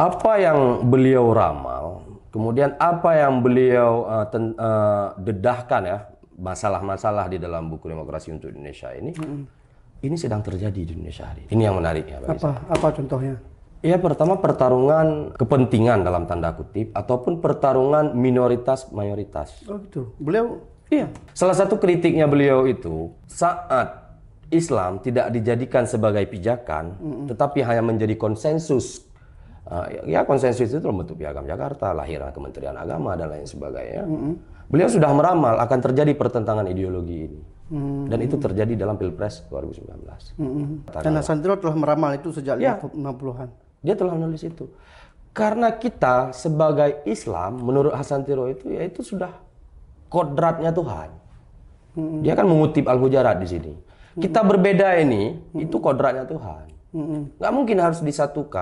apa yang beliau ramal, kemudian apa yang beliau uh, ten, uh, dedahkan ya masalah-masalah di dalam buku demokrasi untuk Indonesia ini, hmm. ini sedang terjadi di Indonesia hari ini. Ini yang menarik ya. Bagi apa apa contohnya? Ya pertama pertarungan kepentingan dalam tanda kutip ataupun pertarungan minoritas mayoritas. Oh gitu. Beliau iya. Salah satu kritiknya beliau itu saat Islam tidak dijadikan sebagai pijakan, mm -mm. tetapi hanya menjadi konsensus Ah, ya konsensus itu terbentuk piagam Jakarta, lahirnya Kementerian Agama dan lain sebagainya. Mm-hmm. Beliau sudah meramal akan terjadi pertentangan ideologi ini. Mm-hmm. Dan itu terjadi dalam Pilpres 2019. Mm-hmm. Dan Hasan Tiro telah meramal itu sejak ya, 60-an. Dia telah menulis itu. Karena kita sebagai Islam menurut Hasan Tiro itu ya itu sudah kodratnya Tuhan. Dia kan mengutip Al-Hujarat di sini. Kita berbeda ini, itu kodratnya Tuhan. Gak Nggak mungkin harus disatukan.